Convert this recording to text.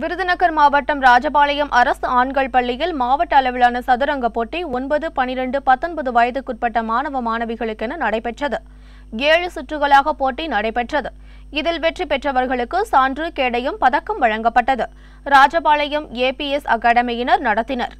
விருதுநகர் மாவட்டம் ராஜபாளையம் அரசு ஆண்கள் பள்ளியில் மாவட்ட அளவிலான சதுரங்க போட்டி ஒன்பது பனிரெண்டு பத்தொன்பது வயதுக்குட்பட்ட மாணவ மாணவிகளுக்கென நடைபெற்றது ஏழு சுற்றுகளாக போட்டி நடைபெற்றது இதில் வெற்றி பெற்றவர்களுக்கு சான்று கேடையும் பதக்கம் வழங்கப்பட்டது ராஜபாளையம் ஏபிஎஸ் அகாடமியினர் நடத்தினர்